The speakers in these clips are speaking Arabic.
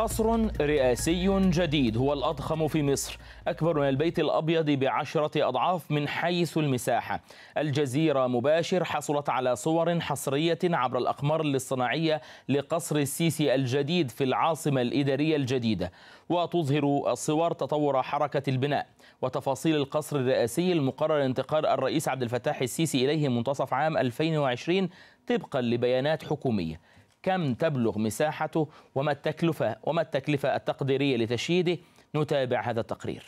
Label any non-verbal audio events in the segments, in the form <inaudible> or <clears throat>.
قصر رئاسي جديد هو الأضخم في مصر أكبر من البيت الأبيض بعشرة أضعاف من حيث المساحة الجزيرة مباشر حصلت على صور حصرية عبر الأقمار الاصطناعية لقصر السيسي الجديد في العاصمة الإدارية الجديدة وتظهر الصور تطور حركة البناء وتفاصيل القصر الرئاسي المقرر انتقال الرئيس عبد الفتاح السيسي إليه منتصف عام 2020 طبقا لبيانات حكومية كم تبلغ مساحته وما التكلفة وما التكلفة التقديرية لتشييده نتابع هذا التقرير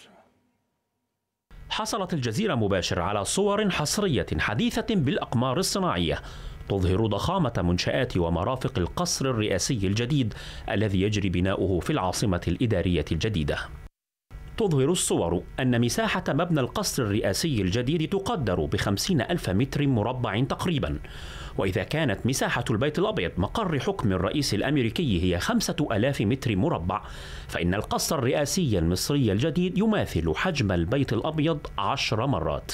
حصلت الجزيرة مباشر على صور حصرية حديثة بالأقمار الصناعية تظهر ضخامة منشآت ومرافق القصر الرئاسي الجديد الذي يجري بناؤه في العاصمة الإدارية الجديدة. تظهر الصور أن مساحة مبنى القصر الرئاسي الجديد تقدر بخمسين ألف متر مربع تقريباً وإذا كانت مساحة البيت الأبيض مقر حكم الرئيس الأمريكي هي 5000 متر مربع فإن القصر الرئاسي المصري الجديد يماثل حجم البيت الأبيض عشر مرات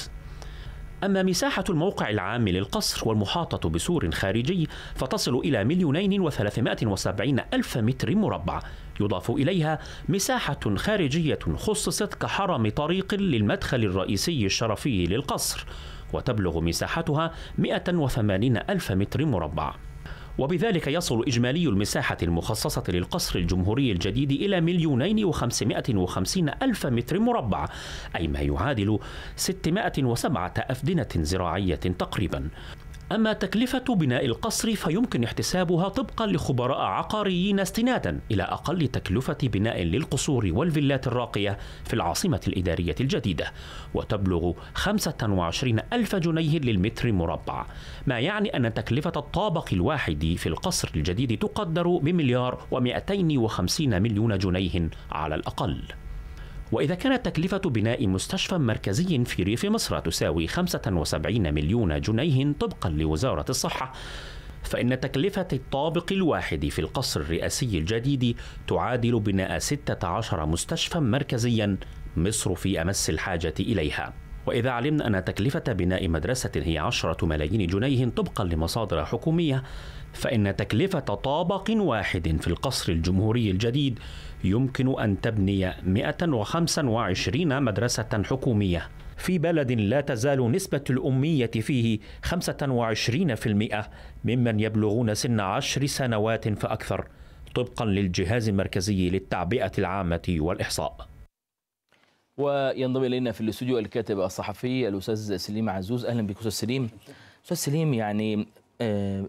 أما مساحة الموقع العام للقصر والمحاطة بسور خارجي فتصل إلى مليونين وثلاثمائة وسبعين ألف متر مربع يضاف إليها مساحة خارجية خصصت كحرم طريق للمدخل الرئيسي الشرفي للقصر وتبلغ مساحتها 180 ألف متر مربع وبذلك يصل إجمالي المساحة المخصصة للقصر الجمهوري الجديد إلى مليونين وخمسمائة وخمسين ألف متر مربع أي ما يعادل 607 أفدنة زراعية تقريبا أما تكلفة بناء القصر فيمكن احتسابها طبقا لخبراء عقاريين استنادا إلى أقل تكلفة بناء للقصور والفيلات الراقية في العاصمة الإدارية الجديدة وتبلغ 25 ألف جنيه للمتر مربع ما يعني أن تكلفة الطابق الواحد في القصر الجديد تقدر بمليار و250 مليون جنيه على الأقل وإذا كانت تكلفة بناء مستشفى مركزي في ريف مصر تساوي 75 مليون جنيه طبقا لوزارة الصحة فإن تكلفة الطابق الواحد في القصر الرئاسي الجديد تعادل بناء 16 مستشفى مركزيا مصر في أمس الحاجة إليها وإذا علمنا أن تكلفة بناء مدرسة هي 10 ملايين جنيه طبقا لمصادر حكومية فإن تكلفة طابق واحد في القصر الجمهوري الجديد يمكن أن تبني 125 مدرسة حكومية في بلد لا تزال نسبة الأمية فيه 25% ممن يبلغون سن عشر سنوات فأكثر طبقا للجهاز المركزي للتعبئة العامة والإحصاء وينضم إلينا في الاستوديو الكاتب الصحفي الأستاذ سليم عزوز أهلا بك أستاذ سليم أستاذ سليم يعني آه،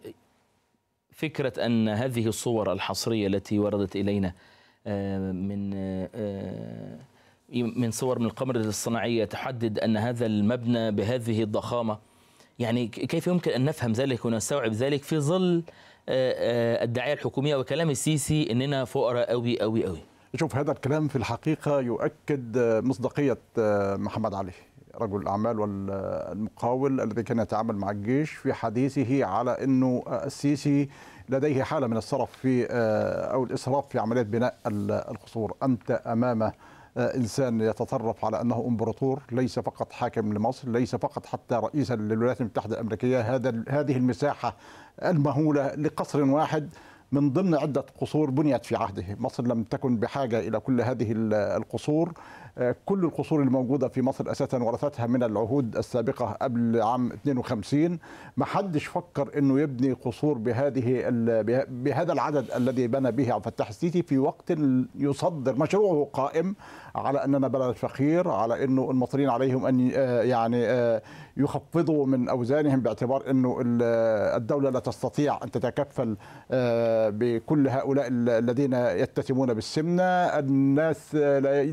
فكرة أن هذه الصور الحصرية التي وردت إلينا آه، من آه، من صور من القمر الصناعية تحدد أن هذا المبنى بهذه الضخامة يعني كيف يمكن أن نفهم ذلك ونستوعب ذلك في ظل آه، الدعاية الحكومية وكلام السيسي أننا فقراء أوي أوي أوي شوف هذا الكلام في الحقيقة يؤكد مصداقية محمد علي رجل الأعمال والمقاول الذي كان يتعامل مع الجيش في حديثه على أنه السيسي لديه حاله من السرف في آه، او الاسراف في عمليه بناء القصور انت امام آه، انسان يتطرف على انه امبراطور ليس فقط حاكم لمصر ليس فقط حتى رئيسا للولايات المتحده الامريكيه هذا هذه المساحه المهوله لقصر واحد من ضمن عده قصور بنيت في عهده مصر لم تكن بحاجه الى كل هذه القصور كل القصور الموجوده في مصر اساسا ورثتها من العهود السابقه قبل عام 52 ما حدش فكر انه يبني قصور بهذه بهذا العدد الذي بنى به عبد الفتاح السيسي في وقت يصدر مشروعه قائم على اننا بلد فقير على انه المصريين عليهم ان آه، يعني آه، يخفضوا من اوزانهم باعتبار انه الدوله لا تستطيع ان تتكفل آه، بكل هؤلاء الذين يتسمون بالسمنه الناس لا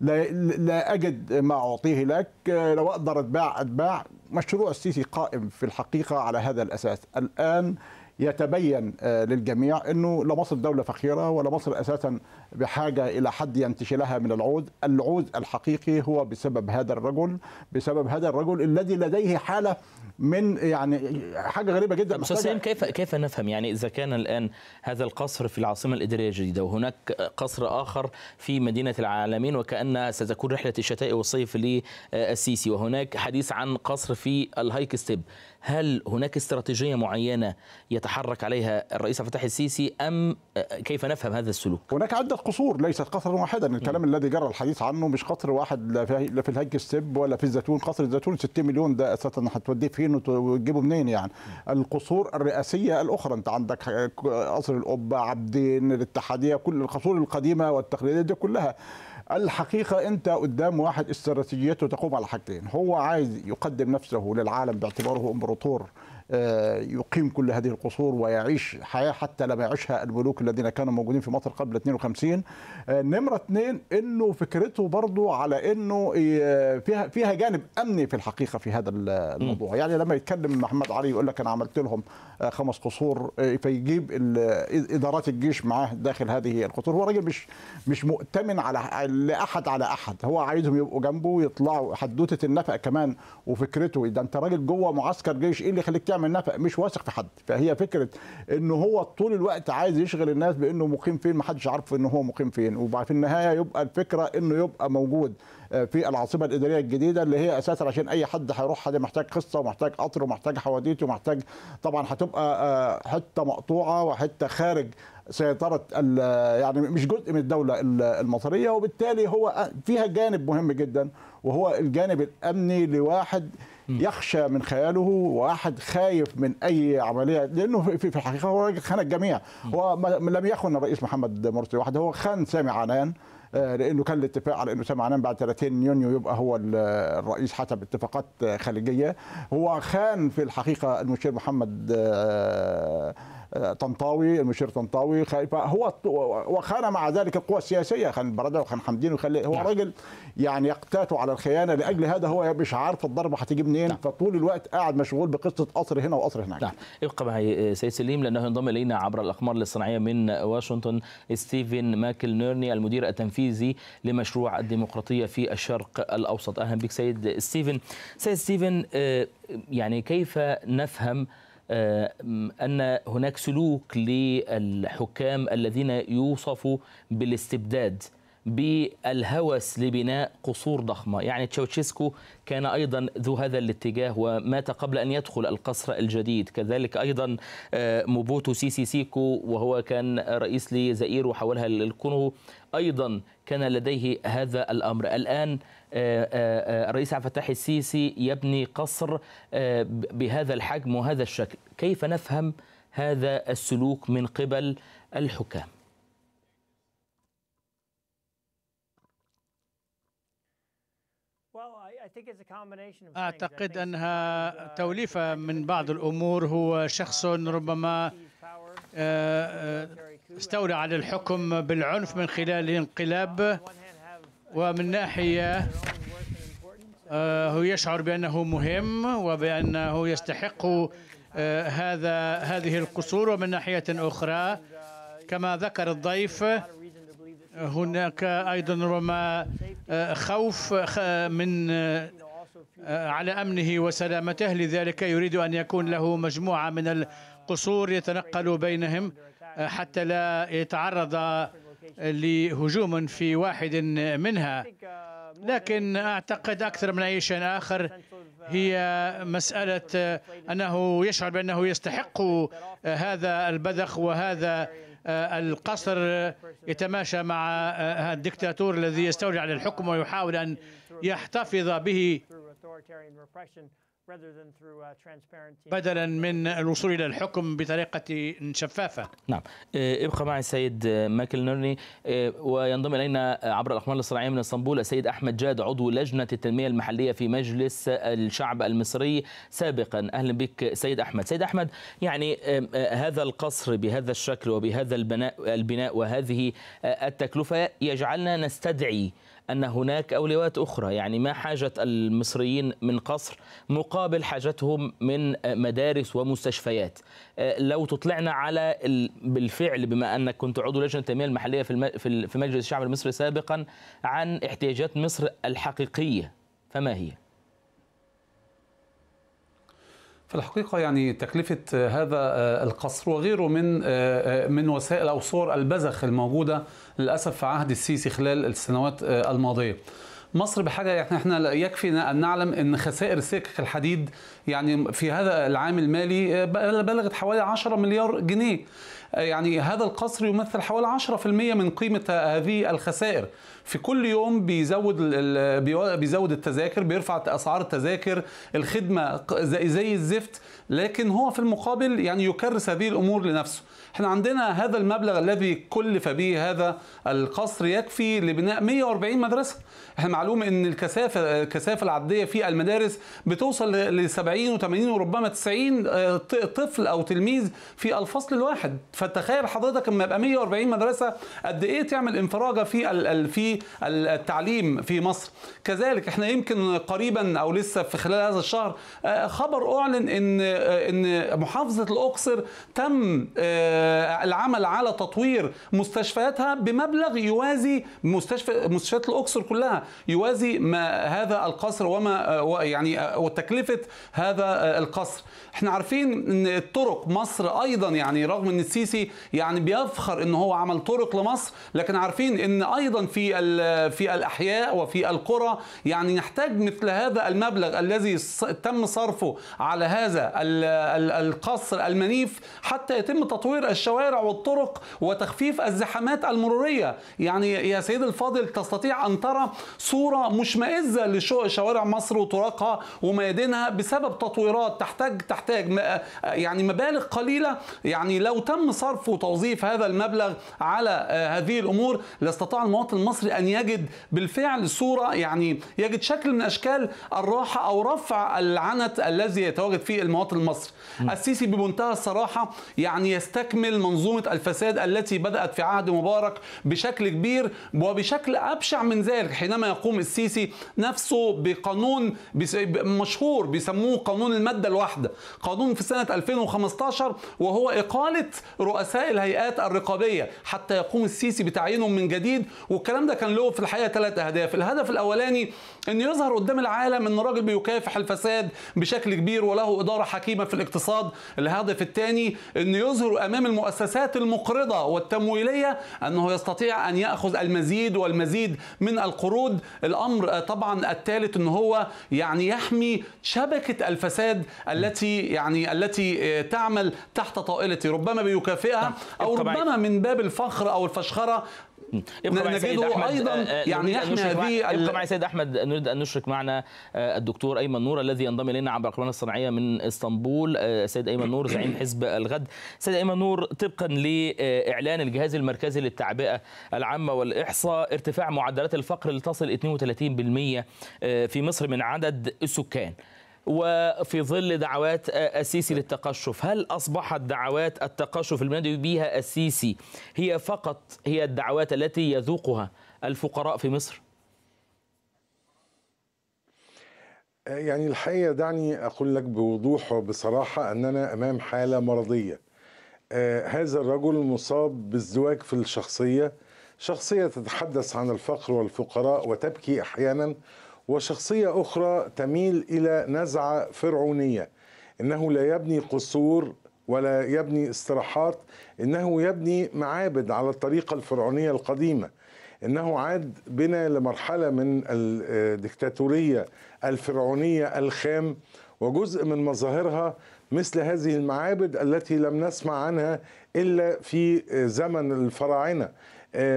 لا, لا أجد ما أعطيه لك لو أقدر أتباع أتباع مشروع السيسي قائم في الحقيقة على هذا الأساس الآن يتبين آه، للجميع انه لا مصر دوله فقيره ولا مصر اساسا بحاجه الى حد ينتشي لها من العود، العود الحقيقي هو بسبب هذا الرجل، بسبب هذا الرجل الذي لديه حاله من يعني حاجه غريبه جدا استاذ كيف كيف نفهم يعني اذا كان الان هذا القصر في العاصمه الاداريه الجديده وهناك قصر اخر في مدينه العالمين وكان ستكون رحله الشتاء والصيف للسيسي وهناك حديث عن قصر في الهايك ستيب هل هناك استراتيجية معينة يتحرك عليها الرئيس فتح السيسي أم آه، كيف نفهم هذا السلوك؟ هناك عدة قصور ليست قصرا واحدا، الكلام م. الذي جرى الحديث عنه مش قصر واحد لا في الهج ستيب ولا في الزيتون، قصر الزيتون 60 مليون ده أساسا هتوديه فين وتجيبه منين يعني؟ م. القصور الرئاسية الأخرى أنت عندك آه، قصر القبة، عبدين، الاتحادية، كل القصور القديمة والتقليدية دي كلها الحقيقه انت قدام واحد استراتيجيته تقوم على حاجتين هو عايز يقدم نفسه للعالم باعتباره امبراطور آه، يقيم كل هذه القصور ويعيش حياه حتى لم يعيشها الملوك الذين كانوا موجودين في مصر قبل 52 آه، نمره اثنين انه فكرته برضه على انه آه، فيها فيها جانب امني في الحقيقه في هذا الموضوع م. يعني لما يتكلم محمد علي يقول لك انا عملت لهم خمس قصور فيجيب ادارات الجيش معاه داخل هذه القصور هو راجل مش مش مؤتمن على لاحد على احد هو عايزهم يبقوا جنبه ويطلعوا حدوته النفق كمان وفكرته ده انت راجل جوه معسكر جيش ايه اللي يخليك بيعمل نفق مش واثق في حد فهي فكره ان هو طول الوقت عايز يشغل الناس بانه مقيم فين ما حدش عارف ان هو مقيم فين وفي النهايه يبقى الفكره انه يبقى موجود آه، في العاصمه الاداريه الجديده اللي هي اساسا عشان اي حد هيروح ده محتاج قصه ومحتاج قطر ومحتاج حواديت ومحتاج طبعا هتبقى آه، حته مقطوعه وحته خارج سيطره آه، يعني مش جزء من الدوله المصريه وبالتالي هو فيها جانب مهم جدا وهو الجانب الامني لواحد يخشى من خياله واحد خايف من اي عمليه لانه في الحقيقه هو خان الجميع هو لم يخن الرئيس محمد مرسي وحده هو خان سامي عنان آه، لانه كان الاتفاق على انه سامي عنان بعد 30 يونيو يبقى هو الرئيس حسب اتفاقات خليجيه هو خان في الحقيقه المشير محمد آه، طنطاوي المشير طنطاوي خايفة هو وخان مع ذلك القوى السياسية خان برده وخان حمدين وخلي هو نعم. راجل يعني يقتات على الخيانة لأجل هذا هو مش عارف الضربة هتيجي منين نعم. فطول الوقت قاعد مشغول بقصة قصر هنا وقصر هناك نعم ابقى معي آه، سيد سليم لأنه ينضم إلينا عبر الأقمار الصناعية من واشنطن ستيفن ماكل نيرني المدير التنفيذي لمشروع الديمقراطية في الشرق الأوسط أهلا بك سيد ستيفن سيد ستيفن آه، يعني كيف نفهم أن هناك سلوك للحكام الذين يوصفوا بالاستبداد بالهوس لبناء قصور ضخمة يعني تشاوتشيسكو كان أيضا ذو هذا الاتجاه ومات قبل أن يدخل القصر الجديد كذلك أيضا آه، موبوتو سيسي سيكو وهو كان رئيس لزئير وحولها للكونغو أيضا كان لديه هذا الأمر الآن آه، آه، آه، الرئيس عبد الفتاح السيسي يبني قصر بهذا الحجم وهذا الشكل كيف نفهم هذا السلوك من قبل الحكام أعتقد أنها توليفة من بعض الأمور هو شخص ربما استولى على الحكم بالعنف من خلال انقلاب ومن ناحية آه، هو يشعر بأنه مهم وبأنه يستحق آه، هذا هذه القصور ومن ناحية أخرى كما ذكر الضيف هناك أيضا ربما آه، خوف من على أمنه وسلامته لذلك يريد أن يكون له مجموعة من القصور يتنقل بينهم حتى لا يتعرض لهجوم في واحد منها لكن أعتقد أكثر من أي شيء آخر هي مسألة أنه يشعر بأنه يستحق هذا البذخ وهذا القصر يتماشى مع الدكتاتور الذي يستولي على الحكم ويحاول أن يحتفظ به Uh, بدلا من الوصول الى الحكم بطريقه شفافه. نعم، إيه، ابقى معي السيد ماكل نورني إيه، وينضم الينا عبر الاقمار الصناعيه من اسطنبول السيد احمد جاد عضو لجنه التنميه المحليه في مجلس الشعب المصري سابقا، اهلا بك سيد احمد. سيد احمد يعني إيه، هذا القصر بهذا الشكل وبهذا البناء البناء وهذه آه، التكلفه يجعلنا نستدعي أن هناك أولويات أخرى يعني ما حاجة المصريين من قصر مقابل حاجتهم من مدارس ومستشفيات آه، لو تطلعنا على بالفعل بما أنك كنت عضو لجنة التنمية المحلية في مجلس الشعب المصري سابقا عن احتياجات مصر الحقيقية فما هي؟ في الحقيقة يعني تكلفة آه، هذا آه، القصر وغيره من آه، من وسائل أو صور البذخ الموجودة للأسف في عهد السيسي خلال السنوات الماضية. مصر بحاجه يعني احنا يكفي ان نعلم ان خسائر سكك الحديد يعني في هذا العام المالي بلغت حوالي 10 مليار جنيه يعني هذا القصر يمثل حوالي 10% من قيمة هذه الخسائر في كل يوم بيزود بيزود التذاكر بيرفع اسعار التذاكر الخدمه زي الزفت لكن هو في المقابل يعني يكرس هذه الامور لنفسه احنا عندنا هذا المبلغ الذي كلف به هذا القصر يكفي لبناء 140 مدرسه احنا معلوم ان الكثافه الكثافه العدديه في المدارس بتوصل ل 70 و80 وربما 90 آه، طفل او تلميذ في الفصل الواحد فتخيل حضرتك اما يبقى 140 مدرسه قد ايه تعمل انفراجه في في التعليم في مصر كذلك احنا يمكن قريبا او لسه في خلال هذا الشهر آه، خبر اعلن ان آه، ان محافظه الاقصر تم العمل على تطوير مستشفياتها بمبلغ يوازي مستشفى مستشفيات الاقصر كلها يوازي ما هذا القصر وما يعني وتكلفه هذا القصر احنا عارفين ان الطرق مصر ايضا يعني رغم ان السيسي يعني بيفخر ان هو عمل طرق لمصر لكن عارفين ان ايضا في في الاحياء وفي القرى يعني نحتاج مثل هذا المبلغ الذي تم صرفه على هذا القصر المنيف حتى يتم تطوير الشوارع والطرق وتخفيف الزحامات المرورية يعني يا سيد الفاضل تستطيع أن ترى صورة مشمئزة لشوارع مصر وطرقها وميادينها بسبب تطويرات تحتاج تحتاج يعني مبالغ قليلة يعني لو تم صرف وتوظيف هذا المبلغ على آه، هذه الأمور لاستطاع المواطن المصري أن يجد بالفعل صورة يعني يجد شكل من أشكال الراحة أو رفع العنت الذي يتواجد فيه المواطن المصري السيسي بمنتهى الصراحة يعني يستكمل تكمل منظومة الفساد التي بدأت في عهد مبارك بشكل كبير وبشكل أبشع من ذلك حينما يقوم السيسي نفسه بقانون مشهور بيسموه قانون المادة الواحدة قانون في سنة 2015 وهو إقالة رؤساء الهيئات الرقابية حتى يقوم السيسي بتعيينهم من جديد والكلام ده كان له في الحقيقة ثلاث أهداف الهدف الأولاني أن يظهر قدام العالم أن راجل بيكافح الفساد بشكل كبير وله إدارة حكيمة في الاقتصاد الهدف الثاني أن يظهر أمام المؤسسات المقرضة والتمويلية أنه يستطيع أن يأخذ المزيد والمزيد من القروض الأمر طبعا الثالث أنه هو يعني يحمي شبكة الفساد التي يعني التي آه، تعمل تحت طائلته ربما بيكافئها نعم. أو ربما من باب الفخر أو الفشخرة نجده ايضا آه، آه، يعني احنا هذه يبقى معي سيد احمد نريد ان نشرك معنا آه، الدكتور ايمن نور الذي ينضم الينا عبر القناه الصناعيه من اسطنبول سيد ايمن نور زعيم حزب الغد سيد ايمن نور طبقا لاعلان الجهاز المركزي للتعبئه العامه والاحصاء ارتفاع معدلات الفقر لتصل 32% في مصر من عدد السكان وفي ظل دعوات السيسي للتقشف هل أصبحت دعوات التقشف المنادي بها السيسي هي فقط هي الدعوات التي يذوقها الفقراء في مصر؟ يعني الحقيقة دعني أقول لك بوضوح وبصراحة أننا أمام حالة مرضية آه هذا الرجل مصاب بالزواج في الشخصية شخصية تتحدث عن الفقر والفقراء وتبكي أحيانا وشخصية أخرى تميل إلى نزعة فرعونية إنه لا يبني قصور ولا يبني استراحات إنه يبني معابد على الطريقة الفرعونية القديمة إنه عاد بنا لمرحلة من الدكتاتورية الفرعونية الخام وجزء من مظاهرها مثل هذه المعابد التي لم نسمع عنها إلا في زمن الفراعنة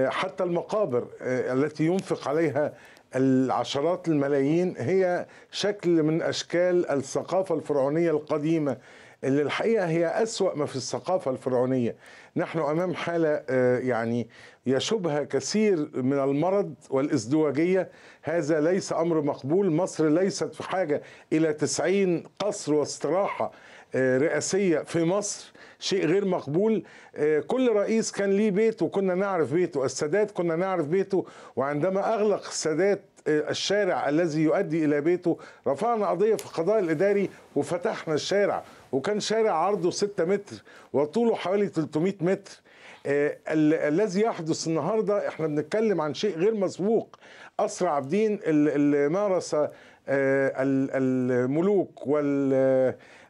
حتى المقابر التي ينفق عليها العشرات الملايين هي شكل من أشكال الثقافة الفرعونية القديمة اللي الحقيقة هي أسوأ ما في الثقافة الفرعونية نحن أمام حالة آه، يعني يشبه كثير من المرض والازدواجية هذا ليس أمر مقبول مصر ليست في حاجة إلى تسعين قصر واستراحة آه، رئاسيه في مصر شيء غير مقبول آه، كل رئيس كان ليه بيت وكنا نعرف بيته السادات كنا نعرف بيته وعندما أغلق السادات آه، الشارع الذي يؤدي إلى بيته رفعنا قضية في القضاء الإداري وفتحنا الشارع وكان شارع عرضه 6 متر وطوله حوالي 300 متر الذي يحدث النهاردة احنا بنتكلم عن شيء غير مسبوق أسرى عابدين اللي مارس الملوك وال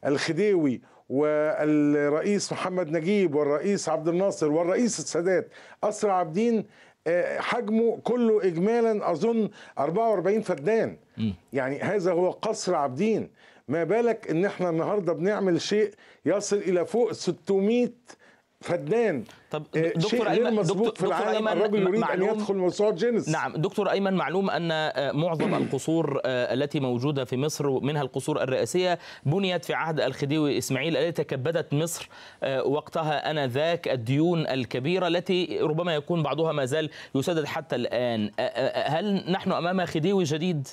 الخديوي والرئيس محمد نجيب والرئيس عبد الناصر والرئيس السادات أسرع عابدين آه، حجمه كله إجمالا أظن 44 فدان يعني هذا هو قصر عابدين ما بالك ان احنا النهارده بنعمل شيء يصل الى فوق 600 فدان طب آه، دكتور ايمن دكتور, في دكتور ايمن الرجل يريد ان يدخل موسوعه جينيس نعم دكتور ايمن معلوم ان آه، معظم القصور آه، التي موجوده في مصر منها القصور الرئاسيه بنيت في عهد الخديوي اسماعيل التي تكبدت مصر وقتها انذاك الديون الكبيره التي ربما يكون بعضها ما زال يسدد حتى الان هل نحن امام خديوي جديد؟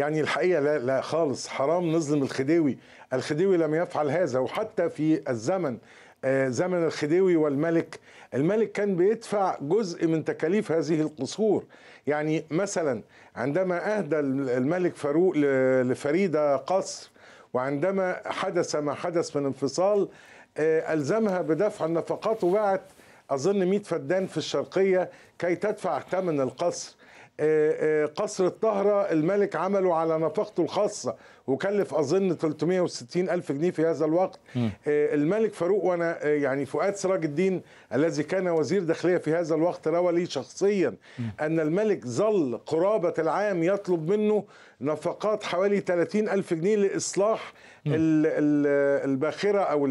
يعني الحقيقه لا لا خالص حرام نظلم الخديوي الخديوي لم يفعل هذا وحتى في الزمن آه، زمن الخديوي والملك الملك كان بيدفع جزء من تكاليف هذه القصور يعني مثلا عندما أهدى الملك فاروق لفريدة قصر وعندما حدث ما حدث من انفصال آه، ألزمها بدفع النفقات وبعت أظن 100 فدان في الشرقية كي تدفع ثمن القصر آه، آه، قصر الطهرة الملك عمله على نفقته الخاصة وكلف أظن 360 ألف جنيه في هذا الوقت م. آه، الملك فاروق وأنا يعني فؤاد سراج الدين الذي كان وزير داخلية في هذا الوقت روى لي شخصيا م. أن الملك ظل قرابة العام يطلب منه نفقات حوالي 30 ألف جنيه لإصلاح الباخرة أو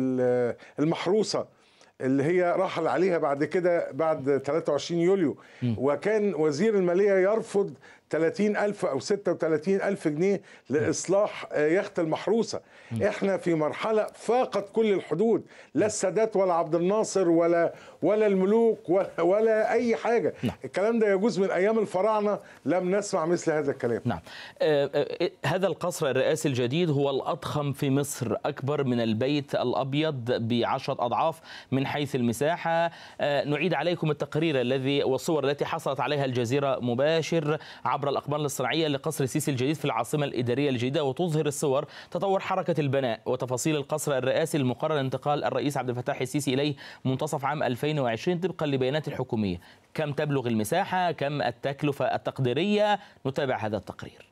المحروسة اللي هي رحل عليها بعد كده بعد 23 يوليو وكان وزير الماليه يرفض 30 ألف أو 36 ألف جنيه لإصلاح آه، يخت المحروسة إحنا في مرحلة فاقت كل الحدود لا السادات ولا عبد الناصر ولا ولا الملوك ولا, ولا أي حاجة نعم. الكلام ده يجوز من أيام الفراعنة لم نسمع مثل هذا الكلام نعم آه، آه، هذا القصر الرئاسي الجديد هو الأضخم في مصر أكبر من البيت الأبيض بعشرة أضعاف من حيث المساحة نعيد عليكم التقرير الذي والصور التي حصلت عليها الجزيرة مباشر عبر الأقمار الصناعية لقصر السيسي الجديد في العاصمة الإدارية الجديدة وتظهر الصور تطور حركة البناء وتفاصيل القصر الرئاسي المقرر انتقال الرئيس عبد الفتاح السيسي إليه منتصف عام 2020 طبقا لبيانات الحكومية كم تبلغ المساحة كم التكلفة التقديرية نتابع هذا التقرير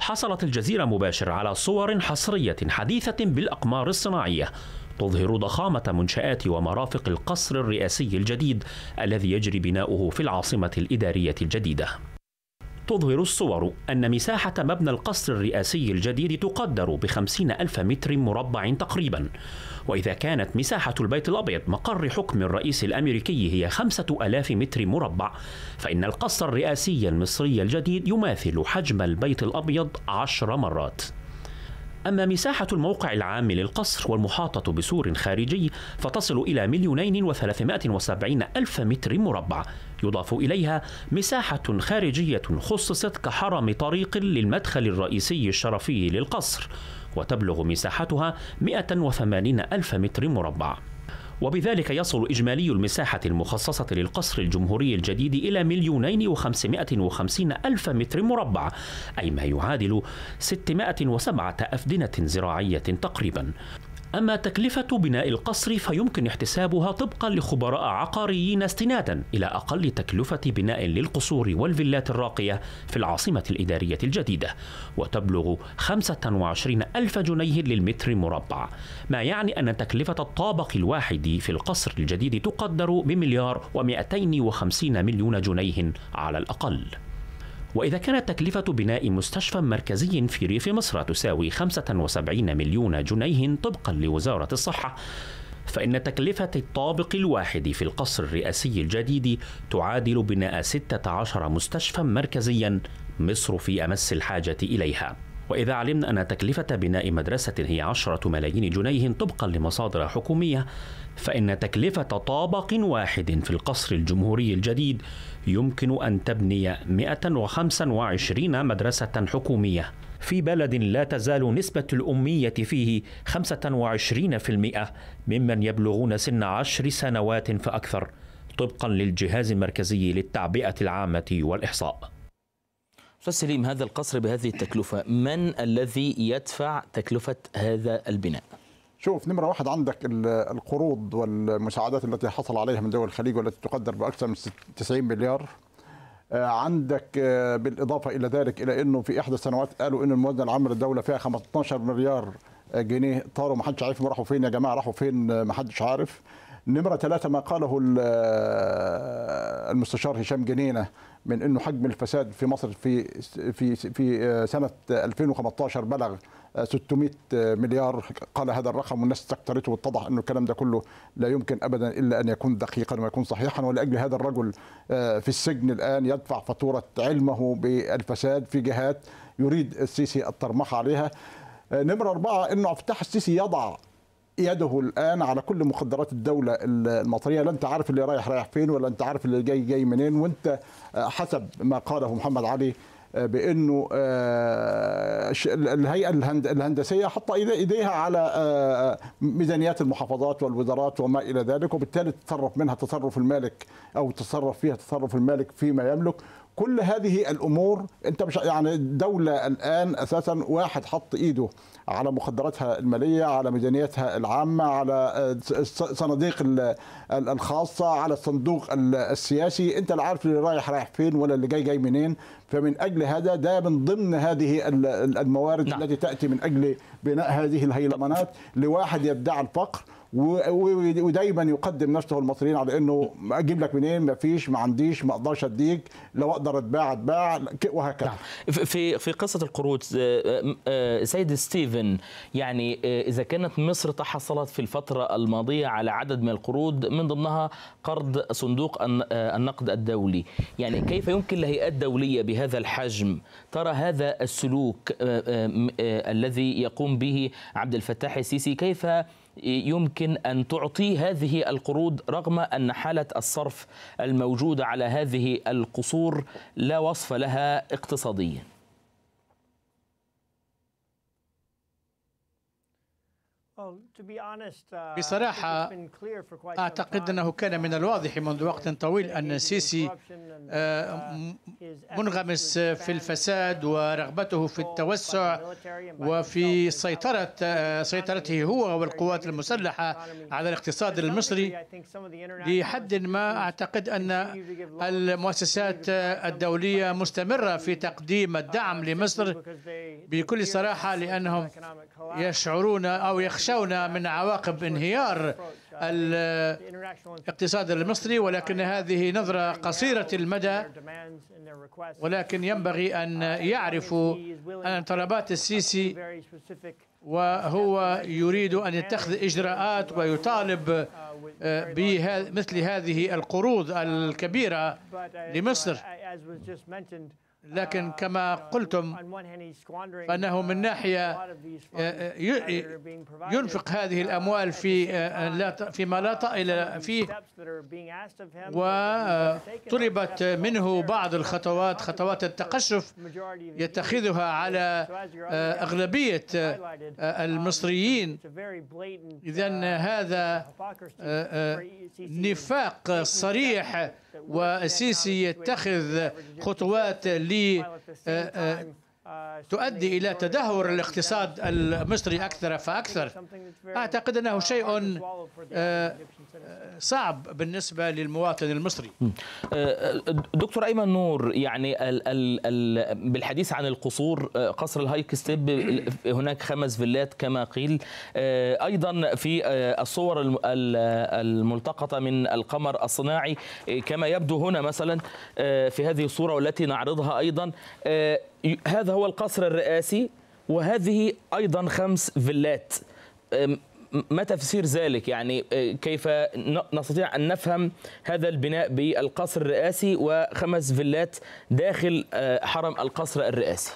حصلت الجزيرة مباشر على صور حصرية حديثة بالأقمار الصناعية تظهر ضخامة منشآت ومرافق القصر الرئاسي الجديد الذي يجري بناؤه في العاصمة الإدارية الجديدة تظهر الصور أن مساحة مبنى القصر الرئاسي الجديد تقدر بخمسين ألف متر مربع تقريبا وإذا كانت مساحة البيت الأبيض مقر حكم الرئيس الأمريكي هي خمسة ألاف متر مربع فإن القصر الرئاسي المصري الجديد يماثل حجم البيت الأبيض عشر مرات أما مساحة الموقع العام للقصر والمحاطة بسور خارجي فتصل إلى مليونين وثلاثمائة وسبعين ألف متر مربع يضاف إليها مساحة خارجية خصصت كحرم طريق للمدخل الرئيسي الشرفي للقصر وتبلغ مساحتها 180 ألف متر مربع وبذلك يصل إجمالي المساحة المخصصة للقصر الجمهوري الجديد إلى مليونين وخمسمائة وخمسين ألف متر مربع أي ما يعادل 607 أفدنة زراعية تقريبا أما تكلفة بناء القصر فيمكن احتسابها طبقا لخبراء عقاريين استنادا إلى أقل تكلفة بناء للقصور والفيلات الراقية في العاصمة الإدارية الجديدة وتبلغ 25 ألف جنيه للمتر مربع ما يعني أن تكلفة الطابق الواحد في القصر الجديد تقدر بمليار و250 مليون جنيه على الأقل وإذا كانت تكلفة بناء مستشفى مركزي في ريف مصر تساوي 75 مليون جنيه طبقا لوزارة الصحة فإن تكلفة الطابق الواحد في القصر الرئاسي الجديد تعادل بناء 16 مستشفى مركزيا مصر في أمس الحاجة إليها وإذا علمنا أن تكلفة بناء مدرسة هي عشرة ملايين جنيه طبقا لمصادر حكومية فإن تكلفة طابق واحد في القصر الجمهوري الجديد يمكن أن تبني 125 مدرسة حكومية في بلد لا تزال نسبة الأمية فيه 25% ممن يبلغون سن عشر سنوات فأكثر طبقا للجهاز المركزي للتعبئة العامة والإحصاء أستاذ سليم هذا القصر بهذه التكلفة من الذي يدفع تكلفة هذا البناء؟ شوف نمرة واحد عندك القروض والمساعدات التي حصل عليها من دول الخليج والتي تقدر بأكثر من 90 مليار آه، عندك آه، بالإضافة إلى ذلك إلى أنه في إحدى السنوات قالوا أن الموازنة العامة للدولة فيها 15 مليار آه، جنيه طاروا ما حدش عارف راحوا فين يا جماعة راحوا فين ما حدش عارف نمرة ثلاثة ما قاله المستشار هشام جنينة من انه حجم الفساد في مصر في في في آه، سنه 2015 بلغ 600 آه، آه، مليار قال هذا الرقم والناس استكترته واتضح انه الكلام ده كله لا يمكن ابدا الا ان يكون دقيقا ويكون صحيحا ولاجل هذا الرجل في السجن الان يدفع فاتوره علمه بالفساد في جهات يريد السيسي الترمخ عليها نمرة أربعة أنه افتتاح السيسي يضع يده الان على كل مخدرات الدوله المطريه لا انت عارف اللي رايح رايح فين ولا انت عارف اللي جاي جاي منين وانت آه، حسب ما قاله محمد علي آه، بانه آه، الهيئه الهندسيه حط ايديها على ميزانيات المحافظات والوزارات وما الى ذلك وبالتالي تصرف منها تصرف المالك او تصرف فيها تصرف المالك فيما يملك كل هذه الامور انت مش يعني الدوله الان اساسا واحد حط ايده على مخدراتها الماليه على ميزانيتها العامه على الصناديق آه، الخاصه على الصندوق السياسي انت لا عارف اللي رايح رايح فين ولا اللي جاي جاي منين فمن اجل هذا ده من ضمن هذه الموارد نعم. التي تاتي من اجل بناء هذه الهيلمانات لواحد يدعي الفقر ودايما يقدم نفسه المصريين على انه اجيب لك منين ما فيش ما عنديش ما اقدرش اديك لو اقدر اتباع اتباع وهكذا نعم. في في قصه القروض آه، آه، آه، سيد ستيفن يعني اذا كانت مصر تحصلت في الفتره الماضيه على عدد من القروض من ضمنها قرض صندوق النقد الدولي يعني كيف يمكن لهيئات دوليه بهذا الحجم ترى هذا السلوك الذي يقوم به عبد الفتاح السيسي كيف يمكن أن تعطي هذه القروض رغم أن حالة الصرف الموجودة على هذه القصور لا وصف لها اقتصادياً Uh, بصراحة أعتقد أنه كان من الواضح منذ وقت طويل أن السيسي آه، uh, منغمس في الفساد ورغبته في التوسع وفي سيطرة آه، سيطرته هو والقوات المسلحة على الاقتصاد المصري لحد ما أعتقد أن المؤسسات الدولية مستمرة في تقديم uh, الدعم لمصر بكل صراحة لأنهم يشعرون أو يخشون يتلقون من عواقب انهيار الاقتصاد المصري ولكن هذه نظرة قصيرة المدى ولكن ينبغي أن يعرفوا أن طلبات السيسي وهو يريد أن يتخذ إجراءات ويطالب آه، بمثل هذه القروض الكبيرة لمصر لكن آه، كما آه، قلتم فانه من uh, ناحيه آه، ينفق هذه uh, الاموال في فيما لا طائل فيه وطلبت منه بعض الخطوات خطوات التقشف يتخذها على اغلبيه um, المصريين اذا uh, هذا e نفاق صريح والسيسي يتخذ خطوات اللي آه، آه، تؤدي إلى تدهور الاقتصاد المصري أكثر فأكثر أعتقد أنه شيء آه، صعب بالنسبة للمواطن المصري أه، دكتور أيمن نور يعني ال ال بالحديث عن القصور أه، قصر الهايك ستيب هناك خمس فيلات كما قيل أه، أيضا في الصور الملتقطة من القمر الصناعي كما يبدو هنا مثلا في هذه الصورة والتي نعرضها أيضا هذا هو القصر الرئاسي وهذه أيضا خمس فيلات ما تفسير ذلك يعني آه، كيف نستطيع أن نفهم هذا البناء بالقصر الرئاسي وخمس فيلات داخل آه، حرم القصر الرئاسي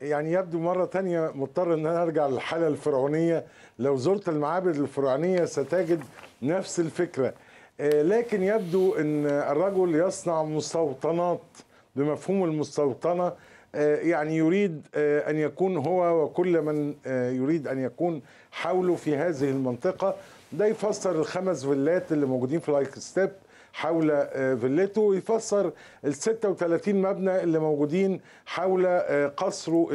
يعني يبدو مرة تانية مضطر أن أنا أرجع للحالة الفرعونية لو زرت المعابد الفرعونية ستجد نفس الفكرة آه، لكن يبدو أن الرجل يصنع مستوطنات بمفهوم المستوطنة آه، يعني يريد آه، أن يكون هو وكل من آه، يريد أن يكون حوله في هذه المنطقة ده يفسر الخمس فيلات اللي موجودين في لايك ستيب حول فيلته ويفسر ال 36 مبنى اللي موجودين حول قصره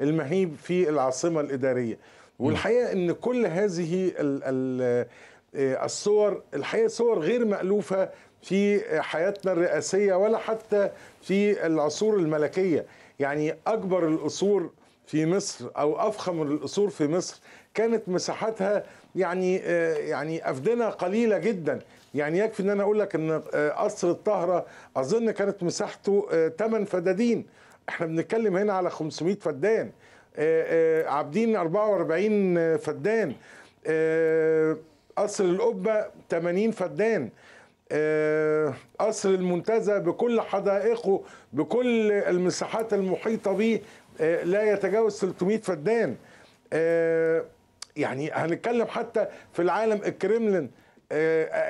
المهيب في العاصمه الاداريه والحقيقه ان كل هذه الصور الحقيقه صور غير مالوفه في حياتنا الرئاسيه ولا حتى في العصور الملكيه يعني اكبر القصور في مصر او افخم القصور في مصر كانت مساحتها يعني آه، يعني افدنه قليله جدا يعني يكفي ان انا اقول لك ان آه، قصر الطهره اظن كانت مساحته 8 آه، فدادين احنا بنتكلم هنا على 500 فدان عابدين 44 فدان قصر القبه 80 فدان قصر آه، المنتزه بكل حدائقه بكل المساحات المحيطه به آه، لا يتجاوز 300 فدان آه، يعني هنتكلم حتى في العالم الكريملين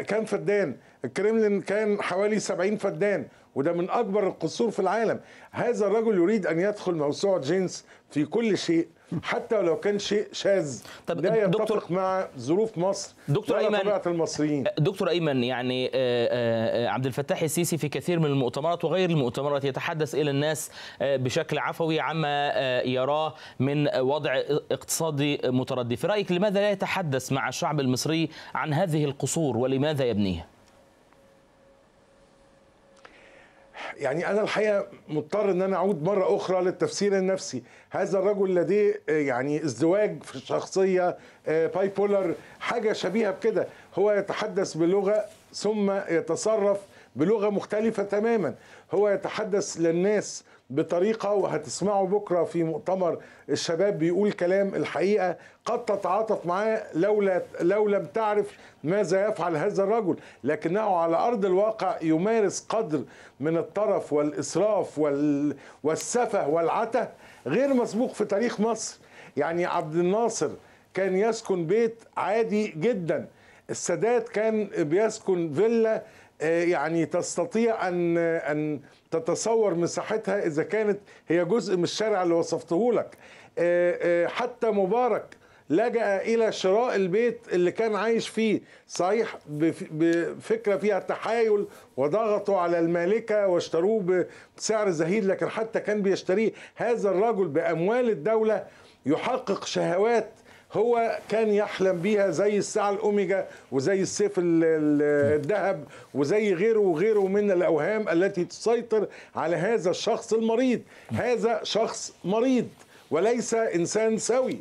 كان فدان الكريملين كان حوالي 70 فدان وده من اكبر القصور في العالم هذا الرجل يريد ان يدخل موسوعه جينز في كل شيء حتى لو كان شيء شاذ طب لا يتفق دكتور مع ظروف مصر دكتور ايمن طبيعه المصريين دكتور ايمن يعني عبد الفتاح السيسي في كثير من المؤتمرات وغير المؤتمرات يتحدث الى الناس بشكل عفوي عما يراه من وضع اقتصادي متردي في رايك لماذا لا يتحدث مع الشعب المصري عن هذه القصور ولماذا يبنيها يعني انا الحقيقه مضطر ان انا اعود مره اخرى للتفسير النفسي هذا الرجل لديه آه، يعني ازدواج في الشخصيه باي آه، بولر حاجه شبيهه بكده هو يتحدث بلغه ثم يتصرف بلغه مختلفه تماما هو يتحدث للناس بطريقه وهتسمعوا بكره في مؤتمر الشباب بيقول كلام الحقيقه قد تتعاطف معاه لولا لو لم تعرف ماذا يفعل هذا الرجل لكنه على ارض الواقع يمارس قدر من الطرف والاسراف والسفه والعته غير مسبوق في تاريخ مصر يعني عبد الناصر كان يسكن بيت عادي جدا السادات كان بيسكن فيلا آه، يعني تستطيع ان ان تتصور مساحتها اذا كانت هي جزء من الشارع اللي وصفته لك آه، آه، حتى مبارك لجأ إلى شراء البيت اللي كان عايش فيه صحيح بفكرة فيها تحايل وضغطوا على المالكة واشتروه بسعر زهيد لكن حتى كان بيشتريه هذا الرجل بأموال الدولة يحقق شهوات هو كان يحلم بيها زي الساعة الأوميجا وزي السيف الذهب وزي غيره وغيره من الأوهام التي تسيطر على هذا الشخص المريض هذا شخص مريض وليس إنسان سوي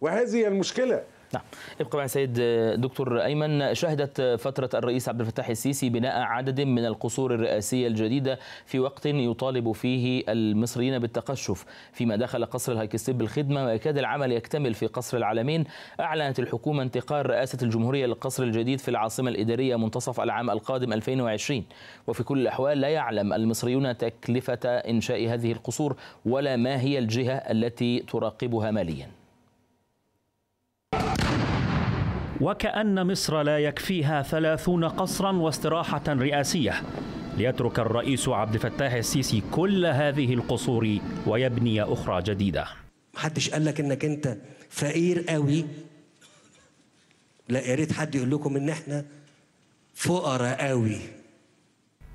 وهذه المشكلة نعم ابقى مع سيد دكتور أيمن شهدت فترة الرئيس عبد الفتاح السيسي بناء عدد من القصور الرئاسية الجديدة في وقت يطالب فيه المصريين بالتقشف فيما دخل قصر الهيكستيب بالخدمة ويكاد العمل يكتمل في قصر العالمين أعلنت الحكومة انتقال رئاسة الجمهورية للقصر الجديد في العاصمة الإدارية منتصف العام القادم 2020 وفي كل الأحوال لا يعلم المصريون تكلفة إنشاء هذه القصور ولا ما هي الجهة التي تراقبها مالياً وكأن مصر لا يكفيها ثلاثون قصرا واستراحة رئاسية ليترك الرئيس عبد الفتاح السيسي كل هذه القصور ويبني أخرى جديدة محدش قال لك انك انت فقير قوي لا يا ريت حد يقول لكم ان احنا فقراء قوي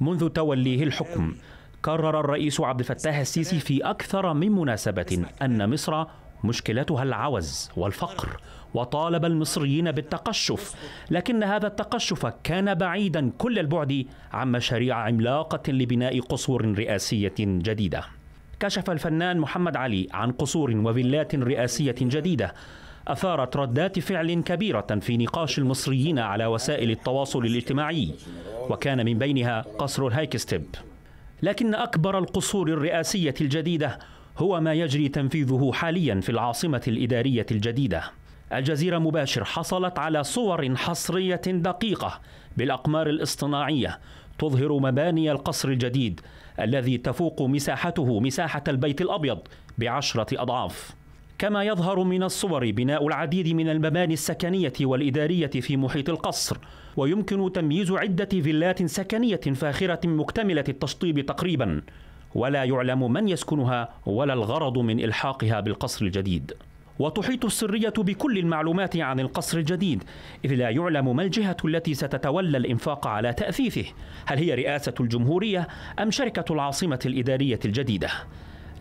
منذ توليه الحكم كرر الرئيس عبد الفتاح السيسي في اكثر من مناسبه ان مصر مشكلتها العوز والفقر وطالب المصريين بالتقشف لكن هذا التقشف كان بعيدا كل البعد عن مشاريع عملاقة لبناء قصور رئاسية جديدة كشف الفنان محمد علي عن قصور وفيلات رئاسية جديدة أثارت ردات فعل كبيرة في نقاش المصريين على وسائل التواصل الاجتماعي وكان من بينها قصر الهايكستيب لكن أكبر القصور الرئاسية الجديدة هو ما يجري تنفيذه حاليا في العاصمة الإدارية الجديدة الجزيرة مباشر حصلت على صور حصرية دقيقة بالأقمار الاصطناعية تظهر مباني القصر الجديد الذي تفوق مساحته مساحة البيت الأبيض بعشرة أضعاف كما يظهر من الصور بناء العديد من المباني السكنية والإدارية في محيط القصر ويمكن تمييز عدة فيلات سكنية فاخرة مكتملة التشطيب تقريبا ولا يعلم من يسكنها ولا الغرض من إلحاقها بالقصر الجديد وتحيط السرية بكل المعلومات عن القصر الجديد إذ لا يعلم ما الجهة التي ستتولى الإنفاق على تأثيثه هل هي رئاسة الجمهورية أم شركة العاصمة الإدارية الجديدة؟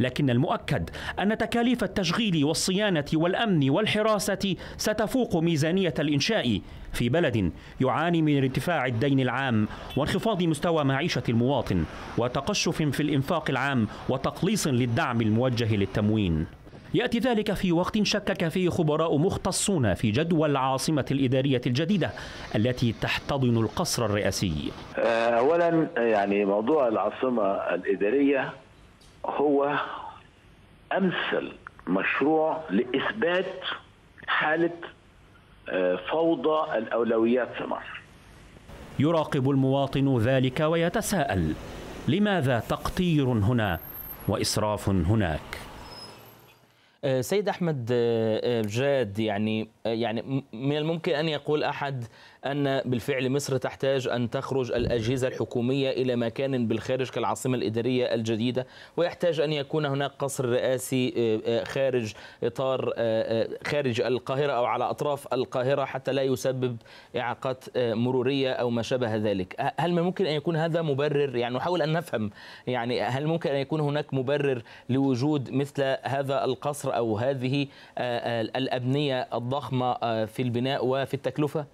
لكن المؤكد أن تكاليف التشغيل والصيانة والأمن والحراسة ستفوق ميزانية الإنشاء في بلد يعاني من ارتفاع الدين العام وانخفاض مستوى معيشة المواطن وتقشف في الإنفاق العام وتقليص للدعم الموجه للتموين يأتي ذلك في وقت شكك فيه خبراء مختصون في جدوى العاصمة الإدارية الجديدة التي تحتضن القصر الرئاسي آه، أولا يعني موضوع العاصمة الإدارية هو أمثل مشروع لإثبات حالة آه، فوضى الأولويات في مصر يراقب المواطن ذلك ويتساءل لماذا تقطير هنا وإسراف هناك آه، سيد احمد آه، آه، جاد يعني يعني من الممكن ان يقول احد ان بالفعل مصر تحتاج ان تخرج الاجهزه الحكوميه الى مكان بالخارج كالعاصمه الاداريه الجديده ويحتاج ان يكون هناك قصر رئاسي آه، آه، خارج اطار آه، خارج القاهره او على اطراف القاهره حتى لا يسبب اعاقات مروريه او ما شابه ذلك هل من ممكن ان يكون هذا مبرر يعني نحاول ان نفهم يعني هل ممكن ان يكون هناك مبرر لوجود مثل هذا القصر او هذه الابنيه الضخمه ضخمه آه، في البناء وفي التكلفه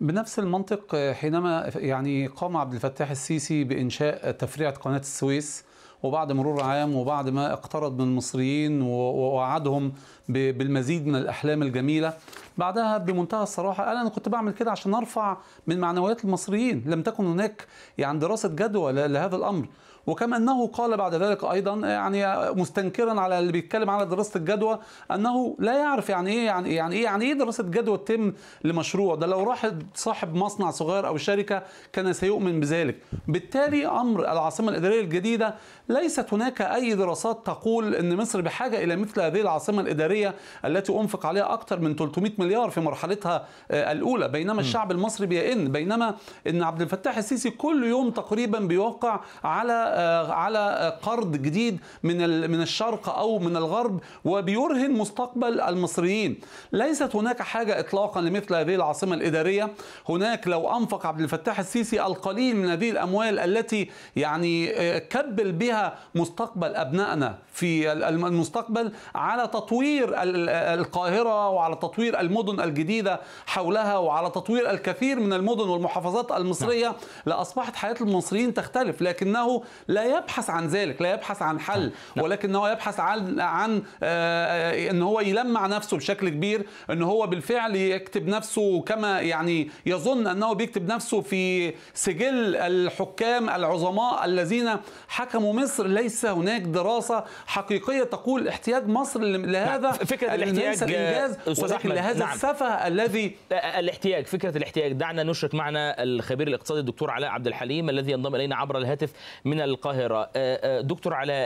بنفس المنطق آه، حينما يعني قام عبد الفتاح السيسي بانشاء تفريعه قناه السويس وبعد مرور عام وبعد ما اقترض من المصريين ووعدهم بالمزيد من الاحلام الجميله بعدها بمنتهى الصراحه قال انا كنت بعمل كده عشان ارفع من معنويات المصريين لم تكن هناك يعني دراسه جدوى لهذا الامر وكما انه قال بعد ذلك ايضا يعني مستنكرا على اللي بيتكلم على دراسه الجدوى انه لا يعرف يعني ايه يعني إيه، يعني ايه يعني ايه دراسه جدوى تتم لمشروع ده لو راح صاحب مصنع صغير او شركه كان سيؤمن بذلك بالتالي امر العاصمه الاداريه الجديده ليست هناك اي دراسات تقول ان مصر بحاجه الى مثل هذه العاصمه الاداريه التي انفق عليها اكثر من 300 مليار في مرحلتها آه، الاولى بينما الشعب المصري بيئن بينما ان عبد الفتاح السيسي كل يوم تقريبا بيوقع على آه، على آه، قرض جديد من من الشرق او من الغرب وبيرهن مستقبل المصريين ليست هناك حاجه اطلاقا لمثل هذه العاصمه الاداريه هناك لو انفق عبد الفتاح السيسي القليل من هذه الاموال التي يعني كبل بها مستقبل ابنائنا في المستقبل على تطوير القاهره وعلى تطوير المدن الجديدة حولها وعلى تطوير الكثير من المدن والمحافظات المصرية نعم. لأصبحت حياة المصريين تختلف لكنه لا يبحث عن ذلك لا يبحث عن حل نعم. نعم. ولكنه يبحث عن عن آه، ان هو يلمع نفسه بشكل كبير ان هو بالفعل يكتب نفسه كما يعني يظن انه بيكتب نفسه في سجل الحكام العظماء الذين حكموا مصر ليس هناك دراسه حقيقيه تقول احتياج مصر لهذا فكره الاحتياج الانجاز ولكن لهذا المكثفه نعم. الذي آه، آه، الاحتياج فكره الاحتياج دعنا نشرك معنا الخبير الاقتصادي الدكتور علاء عبد الحليم الذي ينضم الينا عبر الهاتف من القاهره آه، دكتور علاء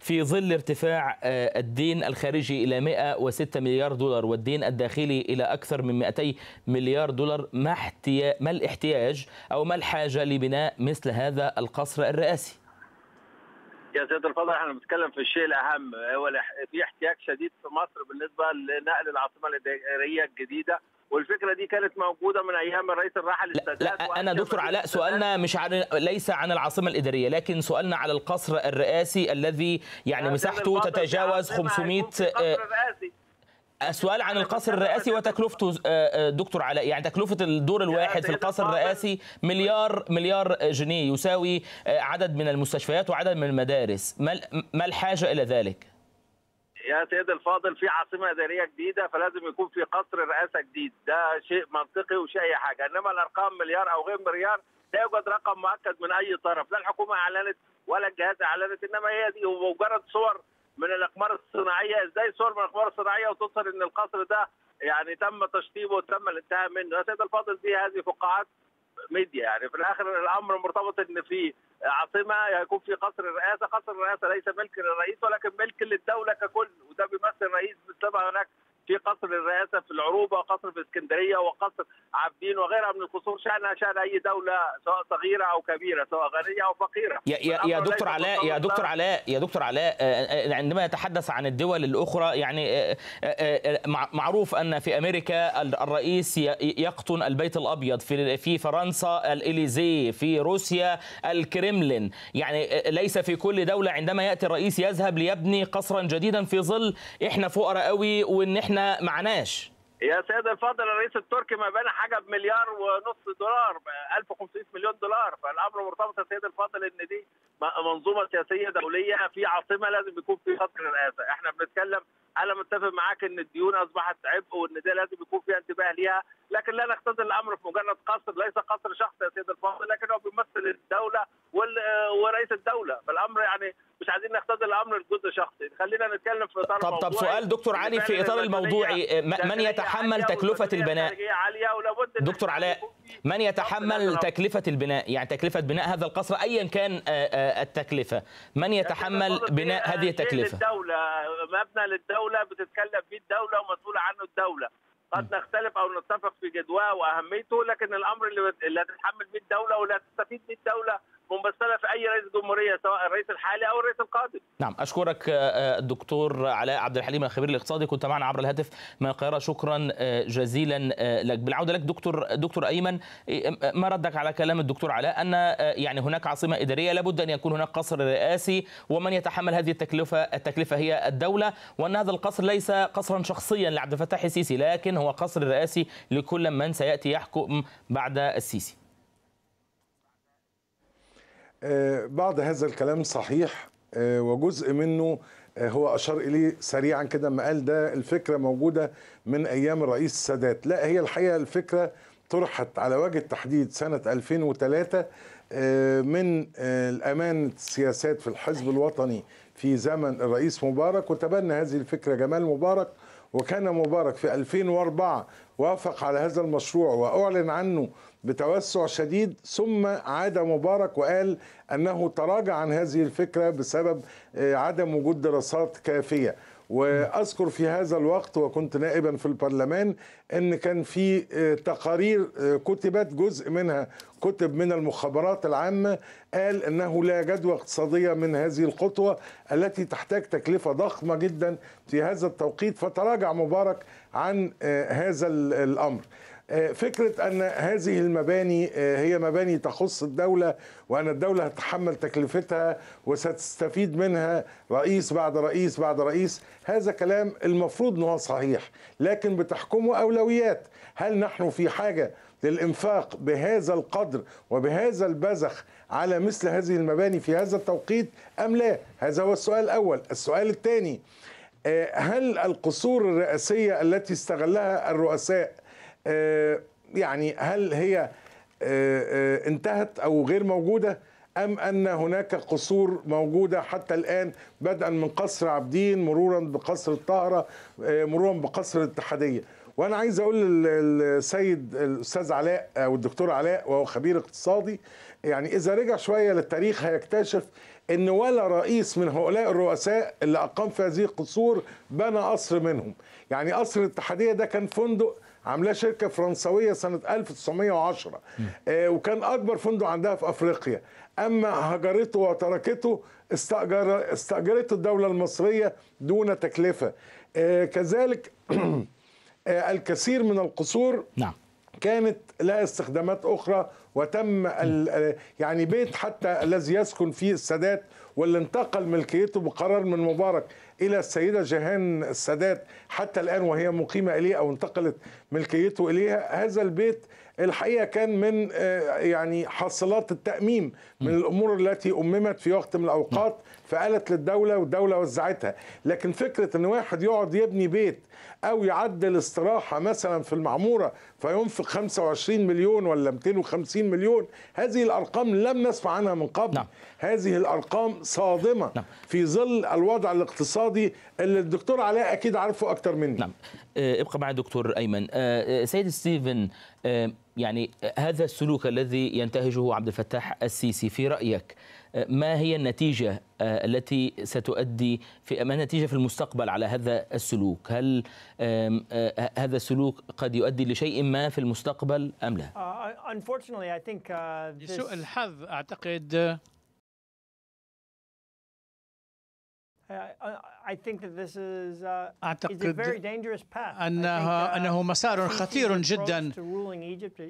في ظل ارتفاع الدين الخارجي الى 106 مليار دولار والدين الداخلي الى اكثر من 200 مليار دولار ما ما الاحتياج او ما الحاجه لبناء مثل هذا القصر الرئاسي يا سيادة الفضل احنا بنتكلم في الشيء الأهم هو في احتياج شديد في مصر بالنسبة لنقل العاصمة الإدارية الجديدة والفكره دي كانت موجوده من ايام الرئيس الراحل لا, لا انا دكتور علاء سؤالنا مش عن ليس عن العاصمه الاداريه لكن سؤالنا على القصر الرئاسي الذي يعني مساحته تتجاوز 500 القصر الرئاسي سؤال عن القصر الرئاسي وتكلفته آه، آه، دكتور علاء يعني تكلفة الدور الواحد في القصر الرئاسي مليار مليار جنيه يساوي آه، عدد من المستشفيات وعدد من المدارس ما الحاجة إلى ذلك؟ يا سيد الفاضل في عاصمة إدارية جديدة فلازم يكون في قصر رئاسة جديد ده شيء منطقي وشيء أي حاجة إنما الأرقام مليار أو غير مليار لا يوجد رقم مؤكد من أي طرف لا الحكومة أعلنت ولا الجهات أعلنت إنما هي دي ومجرد صور من الاقمار الصناعيه ازاي صور من الاقمار الصناعيه وتوصل ان القصر ده يعني تم تشطيبه وتم الانتهاء منه يا سيد الفاضل دي هذه فقاعات ميديا يعني في الاخر الامر مرتبط ان في عاصمه هيكون في قصر الرئاسه، قصر الرئاسه ليس ملك للرئيس ولكن ملك للدوله ككل وده بيمثل الرئيس بالطبع هناك في قصر الرئاسه في العروبه وقصر في اسكندريه وقصر عابدين وغيرها من القصور شانها شان اي دوله سواء صغيره او كبيره سواء غنيه او فقيره يا يا, يا دكتور علاء يا دكتور علاء يا دكتور علاء آه، آه، عندما يتحدث عن الدول الاخرى يعني آه، معروف ان في امريكا الرئيس يقطن البيت الابيض في في فرنسا الاليزي في روسيا الكريملين يعني ليس في كل دوله عندما ياتي الرئيس يذهب ليبني قصرا جديدا في ظل احنا فقراء قوي وان احنا معناش يا سيد الفاضل الرئيس التركي ما بين حاجه بمليار ونص دولار 1500 مليون دولار فالامر مرتبط يا سيد الفاضل ان دي منظومه سياسيه دوليه في عاصمه لازم يكون في خط رئاسه احنا بنتكلم انا متفق معاك ان الديون اصبحت عبء وان ده لازم يكون في انتباه ليها لكن لا نقتضي الامر في مجرد قصر ليس قصر شخصي يا سيد الفاضل لكن هو بيمثل الدوله ورئيس الدوله فالامر يعني مش عايزين نقتضي الامر لجزء شخصي خلينا نتكلم في اطار طب طب سؤال دكتور علي في اطار الموضوعي من يتحمل تكلفه البناء دكتور علاء من يتحمل تكلفة البناء يعني تكلفة بناء هذا القصر أيا كان آه، آه، التكلفة من يتحمل بناء هذه التكلفة الدولة مبنى للدولة بتتكلم فيه الدولة ومسؤولة عنه الدولة قد نختلف او نتفق في جدواه واهميته لكن الامر اللي هتتحمل فيه الدوله واللي هتستفيد به الدوله ممثله في اي رئيس جمهوريه سواء الرئيس الحالي او الرئيس القادم. نعم اشكرك الدكتور آه، آه، علاء عبد الحليم الخبير الاقتصادي كنت معنا عبر الهاتف من القاهره شكرا آه، جزيلا لك بالعوده لك دكتور دكتور ايمن إيه، ما ردك على كلام الدكتور علاء ان يعني هناك عاصمه اداريه لابد ان يكون هناك قصر رئاسي ومن يتحمل هذه التكلفه التكلفه هي الدوله وان هذا القصر ليس قصرا شخصيا لعبد الفتاح السيسي لكن هو قصر رئاسي لكل من سياتي يحكم بعد السيسي. آه، بعض هذا الكلام صحيح آه، وجزء منه آه، هو اشار اليه سريعا كده ما قال ده الفكره موجوده من ايام الرئيس السادات لا هي الحقيقه الفكره طرحت على وجه التحديد سنه 2003 من الأمان السياسات في الحزب الوطني في زمن الرئيس مبارك وتبنى هذه الفكرة جمال مبارك وكان مبارك في 2004 وافق على هذا المشروع وأعلن عنه بتوسع شديد ثم عاد مبارك وقال انه تراجع عن هذه الفكره بسبب آه، عدم وجود دراسات كافيه واذكر في هذا الوقت وكنت نائبا في البرلمان ان كان في آه، تقارير آه، كتبت جزء منها كتب من المخابرات العامه قال انه لا جدوى اقتصاديه من هذه الخطوه التي تحتاج تكلفه ضخمه جدا في هذا التوقيت فتراجع مبارك عن هذا الامر آه، فكرة أن هذه المباني آه، هي مباني تخص الدولة وأن الدولة هتتحمل تكلفتها وستستفيد منها رئيس بعد رئيس بعد رئيس هذا كلام المفروض أنه صحيح لكن بتحكمه أولويات هل نحن في حاجة للإنفاق بهذا القدر وبهذا البذخ على مثل هذه المباني في هذا التوقيت أم لا هذا هو السؤال الأول السؤال الثاني آه، هل القصور الرئاسية التي استغلها الرؤساء آه، يعني هل هي آه، آه، انتهت او غير موجوده ام ان هناك قصور موجوده حتى الان بدءا من قصر عابدين مرورا بقصر الطاهره مرورا بقصر الاتحاديه وانا عايز اقول للسيد الاستاذ علاء او الدكتور علاء وهو خبير اقتصادي يعني اذا رجع شويه للتاريخ هيكتشف ان ولا رئيس من هؤلاء الرؤساء اللي اقام في هذه القصور بنى قصر منهم يعني قصر الاتحاديه ده كان فندق عاملاه شركه فرنسويه سنه 1910 آه وكان اكبر فندق عندها في افريقيا اما هجرته وتركته استاجر استاجرته الدوله المصريه دون تكلفه آه كذلك <clears throat> آه الكثير من القصور نعم كانت لها استخدامات اخرى وتم يعني بيت حتى الذي يسكن فيه السادات واللي انتقل ملكيته بقرار من مبارك الى السيده جهان السادات حتى الان وهي مقيمه اليه او انتقلت ملكيته اليها هذا البيت الحقيقه كان من آه، يعني حاصلات التاميم من الامور التي اممت في وقت من الاوقات فقالت للدوله والدوله وزعتها لكن فكره ان واحد يقعد يبني بيت او يعدل استراحه مثلا في المعموره فينفق 25 مليون ولا 250 مليون هذه الارقام لم نسمع عنها من قبل نعم. هذه الارقام صادمه نعم. في ظل الوضع الاقتصادي اللي الدكتور علاء اكيد عارفه اكتر مني نعم آه، ابقى مع الدكتور ايمن آه، آه، سيد ستيفن يعني هذا السلوك الذي ينتهجه عبد الفتاح السيسي في رايك ما هي النتيجة آه، التي ستؤدي في ما النتيجة في المستقبل على هذا السلوك هل آه، هذا السلوك قد يؤدي لشيء ما في المستقبل أم لا؟ uh, uh, لسوء الحظ أعتقد Uh, I think that this is, uh, أعتقد a very dangerous path. أنها uh, أنه مسار خطير جدا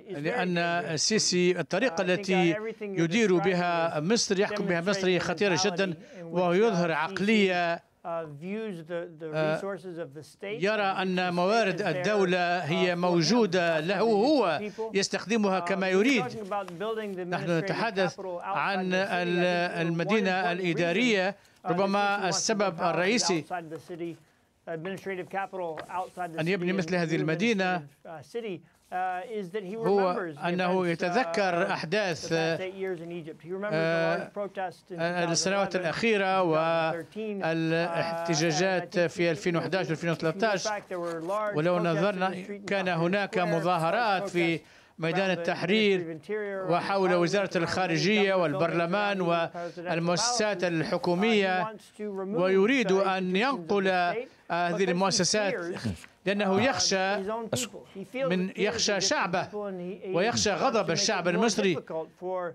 لأن السيسي الطريقة uh, التي يدير بها مصر يحكم بها مصر هي خطيرة جدا وهو يظهر عقلية آه، يرى أن موارد الدولة هي موجودة له هو يستخدمها كما يريد نحن نتحدث عن المدينة الإدارية آه، ربما السبب الرئيسي أن يبني مثل هذه المدينة uh, uh, هو أنه uh, يتذكر أحداث آه، آه، السنوات الأخيرة والاحتجاجات في 2011 و 2013 ولو نظرنا كان هناك مظاهرات في ميدان التحرير وحول وزارة الخارجية والبرلمان والمؤسسات الحكومية ويريد أن ينقل هذه المؤسسات لأنه ah, يخشى من يخشى شعبه ويخشى غضب الشعب المصري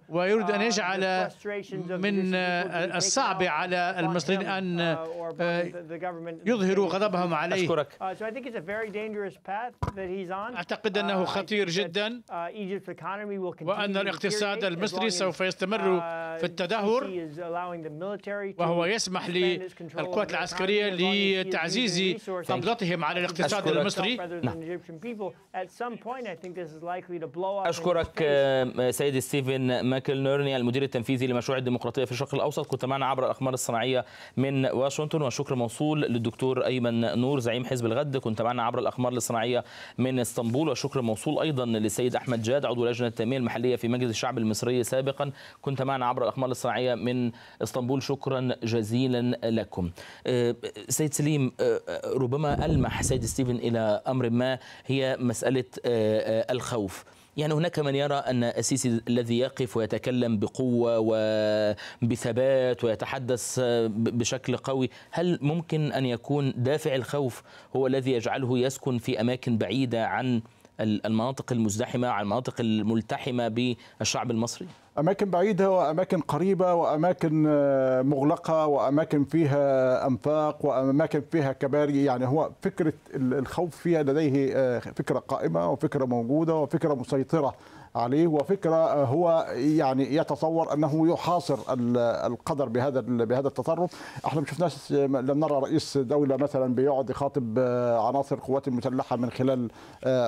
ويريد أن uh, يجعل من آه، الصعب على المصريين أن uh, آه، يظهروا غضبهم عليه uh, أعتقد أنه خطير جدا وأن الاقتصاد المصري سوف يستمر في التدهور وهو يسمح للقوات العسكرية لتعزيز قبضتهم على الاقتصاد الراجل المصري نعم. أشكرك سيدي ستيفن ماكلنورني المدير التنفيذي لمشروع الديمقراطية في الشرق الأوسط كنت معنا عبر الأقمار الصناعية من واشنطن والشكر موصول للدكتور أيمن نور زعيم حزب الغد كنت معنا عبر الأقمار الصناعية من اسطنبول والشكر موصول أيضا للسيد أحمد جاد عضو لجنة التنمية المحلية في مجلس الشعب المصري سابقا كنت معنا عبر الأقمار الصناعية من اسطنبول شكرا جزيلا لكم آه، سيد سليم آه، آه، ربما ألمح سيد ستيفن إلى أمر ما هي مسألة آه، آه، الخوف يعني هناك من يرى أن السيسي الذي يقف ويتكلم بقوة وبثبات ويتحدث آه، بشكل قوي هل ممكن أن يكون دافع الخوف هو الذي يجعله يسكن في أماكن بعيدة عن المناطق المزدحمة عن المناطق الملتحمة بالشعب المصري؟ أماكن بعيدة وأماكن قريبة وأماكن آه، مغلقة وأماكن فيها أنفاق وأماكن فيها كباري يعني هو فكرة الخوف فيها لديه آه، فكرة قائمة وفكرة موجودة وفكرة مسيطرة عليه وفكره آه، هو يعني يتصور انه يحاصر القدر بهذا بهذا التطرف احنا ما شفناش لم نرى رئيس دوله مثلا بيقعد يخاطب عناصر القوات المسلحه من خلال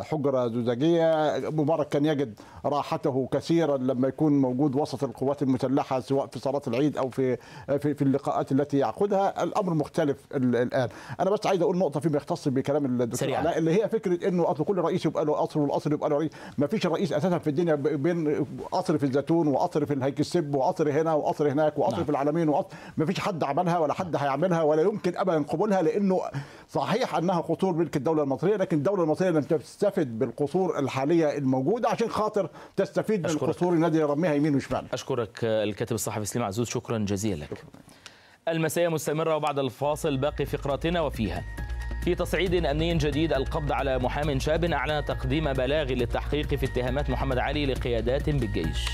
حجره زجاجيه مبارك كان يجد راحته كثيرا لما يكون موجود موجود وسط القوات المسلحه سواء في صلاه العيد او في في, في اللقاءات التي يعقدها الامر مختلف الان انا بس عايز اقول نقطه فيما يختص بكلام الدكتور علاء اللي هي فكره انه اصل كل رئيس يبقى له قصر والقصر يبقى له رئيس ما فيش رئيس اساسا في الدنيا بين قصر في الزيتون وقصر في الهيك السب وقصر هنا وقصر هناك وقصر نعم. في العالمين وقصر ما فيش حد عملها ولا حد نعم. هيعملها ولا يمكن ابدا قبولها لانه صحيح انها قصور ملك الدوله المصريه لكن الدوله المصريه لم تستفد بالقصور الحاليه الموجوده عشان خاطر تستفيد من القصور النادي رميها يمين يمين وشمال اشكرك الكاتب الصحفي سليم عزوز شكرا جزيلا شكرا. المسائيه مستمره وبعد الفاصل باقي فقراتنا وفيها في تصعيد امني جديد القبض على محام شاب اعلن تقديم بلاغ للتحقيق في اتهامات محمد علي لقيادات بالجيش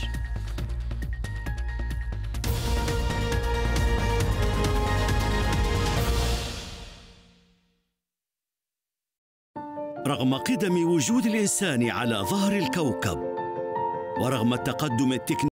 رغم قدم وجود الانسان على ظهر الكوكب ورغم التقدم التكنولوجي